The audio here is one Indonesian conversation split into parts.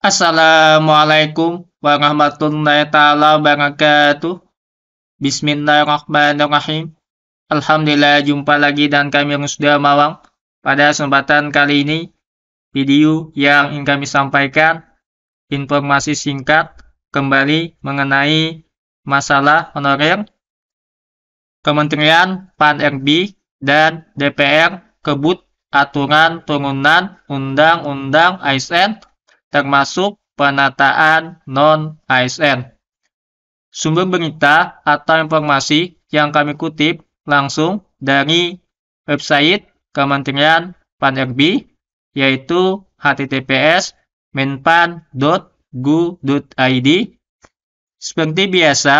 Assalamualaikum warahmatullahi taala wabarakatuh. Bismillahirrahmanirrahim. Alhamdulillah jumpa lagi dan kami sudah Mawang. Pada kesempatan kali ini, video yang ingin kami sampaikan informasi singkat kembali mengenai masalah honorer Kementerian PAN-RB dan DPR kebut aturan turunan Undang-Undang ASN termasuk penataan non-ASN. Sumber berita atau informasi yang kami kutip langsung dari website Kementerian Pan-RB yaitu https menpan.gu.id. Seperti biasa,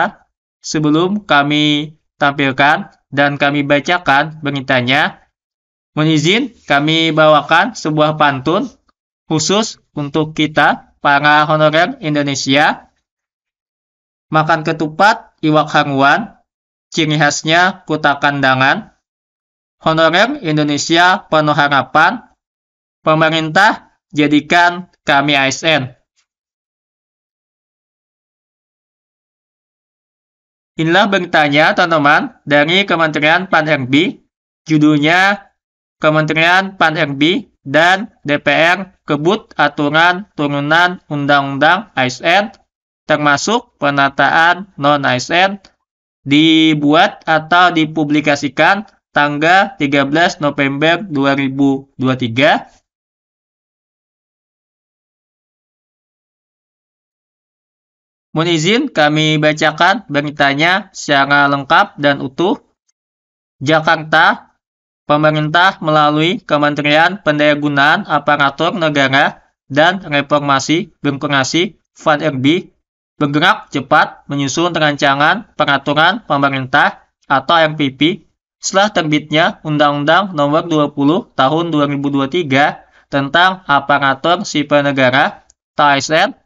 sebelum kami tampilkan dan kami bacakan beritanya, mohon kami bawakan sebuah pantun khusus untuk kita para honorer Indonesia. Makan ketupat iwak hanguan, ciri khasnya kuta kandangan. Honorer Indonesia penuh harapan. Pemerintah jadikan kami ASN. Inilah beritanya teman-teman dari Kementerian Pan-RB. Judulnya Kementerian Pan-RB dan DPR kebut aturan turunan Undang-Undang ASN termasuk penataan non-ASN dibuat atau dipublikasikan tanggal 13 November 2023 Mohon izin kami bacakan beritanya secara lengkap dan utuh. Jakarta Pemerintah melalui Kementerian Pendayagunaan Aparatur Negara dan Reformasi Birokrasi Van RB bergerak cepat menyusun rancangan peraturan pemerintah atau RPP setelah terbitnya Undang-Undang Nomor 20 Tahun 2023 tentang aparatur sipil negara (TASN).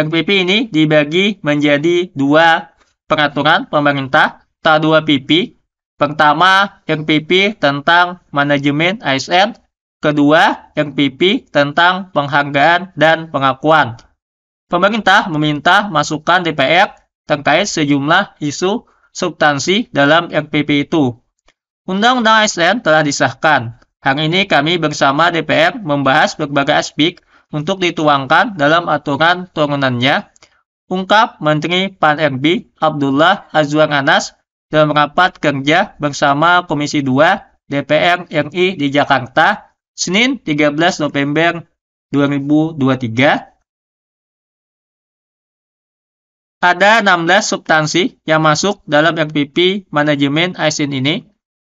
RPP ini dibagi menjadi dua peraturan pemerintah T2PP Pertama, RPP tentang manajemen ASN. Kedua, RPP tentang penghargaan dan pengakuan. Pemerintah meminta masukan DPR terkait sejumlah isu substansi dalam RPP itu. Undang-Undang ASN telah disahkan. Hari ini kami bersama DPR membahas berbagai aspek untuk dituangkan dalam aturan turunannya, ungkap Menteri Pan-RB Abdullah Azwar Anas dalam rapat kerja bersama Komisi 2 DPR RI di Jakarta Senin 13 November 2023 ada 16 substansi yang masuk dalam RPP manajemen ASN e ini,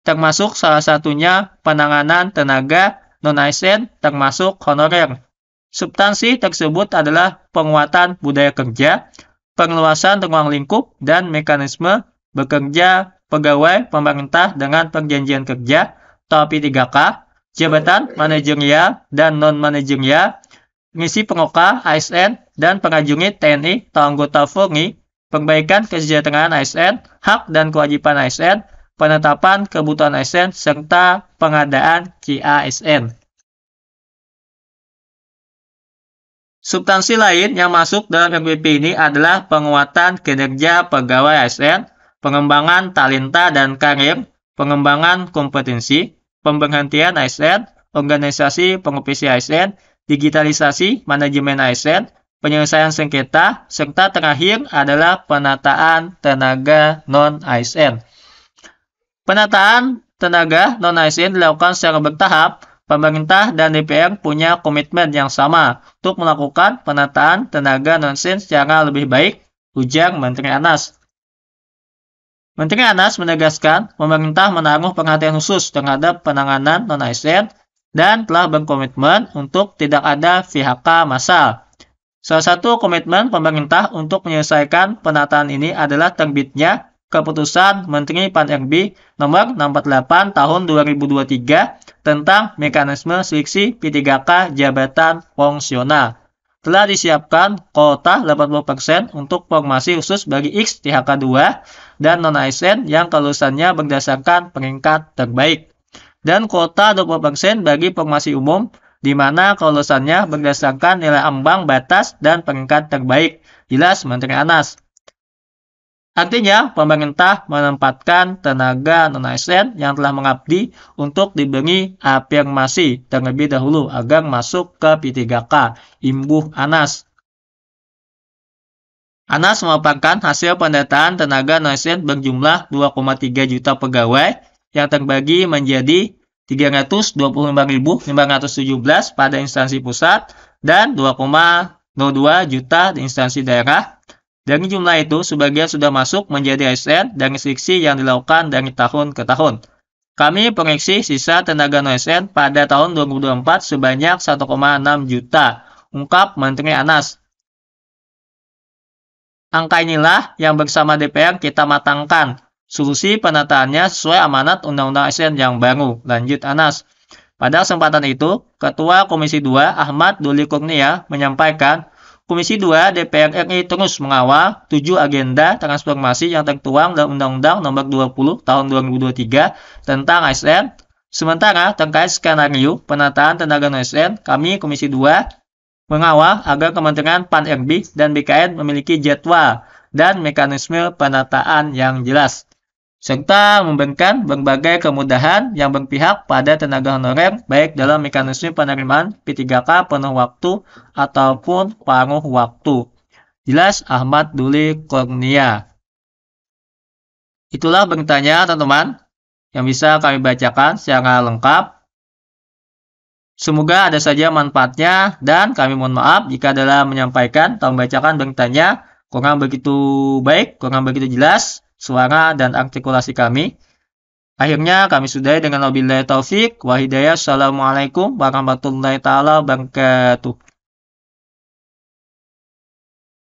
termasuk salah satunya penanganan tenaga non-ASN e termasuk honorer. Substansi tersebut adalah penguatan budaya kerja, pengeluasan ruang lingkup, dan mekanisme bekerja pegawai pemerintah dengan perjanjian kerja, topi 3K, jabatan manajerial dan non-manajerial, misi pengoka ASN dan pengajungi TNI atau anggota FURNI, perbaikan kesejahteraan ASN, hak dan kewajiban ASN, penetapan kebutuhan ASN, serta pengadaan KASN. Substansi lain yang masuk dalam MPP ini adalah penguatan kinerja pegawai ASN, pengembangan talenta dan karir, pengembangan kompetensi, pemberhentian ASN, organisasi pengevisi ASN, digitalisasi manajemen ASN, penyelesaian sengketa, serta terakhir adalah penataan tenaga non-ASN. Penataan tenaga non-ASN dilakukan secara bertahap. Pemerintah dan DPR punya komitmen yang sama untuk melakukan penataan tenaga non-ASN secara lebih baik, ujar Menteri Anas. Menteri Anas menegaskan pemerintah menaruh perhatian khusus terhadap penanganan non-ASN dan telah berkomitmen untuk tidak ada VHK massal. Salah satu komitmen pemerintah untuk menyelesaikan penataan ini adalah terbitnya keputusan Menteri Pan-RB nomor 648 tahun 2023 tentang mekanisme seleksi P3K jabatan fungsional telah disiapkan kuota 80% untuk formasi khusus bagi X di hk 2 dan non-ASN yang kelulusannya berdasarkan peringkat terbaik. Dan kuota 20% bagi formasi umum di mana kelulusannya berdasarkan nilai ambang batas dan peringkat terbaik. Jelas Menteri Anas. Artinya, pemerintah menempatkan tenaga non-ASN yang telah mengabdi untuk diberi afirmasi terlebih dahulu agar masuk ke P3K, imbuh ANAS. ANAS merupakan hasil pendataan tenaga non-ASN berjumlah 2,3 juta pegawai yang terbagi menjadi 325.517 pada instansi pusat dan 2,02 juta di instansi daerah dari jumlah itu, sebagian sudah masuk menjadi ASN dari seleksi yang dilakukan dari tahun ke tahun. Kami proyeksi sisa tenaga non-ASN pada tahun 2024 sebanyak 1,6 juta, ungkap Menteri Anas. Angka inilah yang bersama DPR kita matangkan. Solusi penataannya sesuai amanat Undang-Undang ASN yang baru, lanjut Anas. Pada kesempatan itu, Ketua Komisi 2 Ahmad Doli Kurnia menyampaikan Komisi 2 DPR RI terus mengawal tujuh agenda transformasi yang tertuang dalam Undang-Undang Nomor 20 Tahun 2023 tentang ASN. Sementara terkait skenario penataan tenaga ASN, kami Komisi 2 mengawal agar Kementerian PAN-RB dan BKN memiliki jadwal dan mekanisme penataan yang jelas serta memberikan berbagai kemudahan yang berpihak pada tenaga honorer baik dalam mekanisme penerimaan P3K penuh waktu ataupun paruh waktu. Jelas Ahmad Duli Kurnia. Itulah beritanya teman-teman yang bisa kami bacakan secara lengkap. Semoga ada saja manfaatnya dan kami mohon maaf jika dalam menyampaikan atau membacakan beritanya kurang begitu baik, kurang begitu jelas suara dan artikulasi kami. Akhirnya kami sudahi dengan wabillahi taufik wa hidayah. Assalamualaikum warahmatullahi taala wabarakatuh.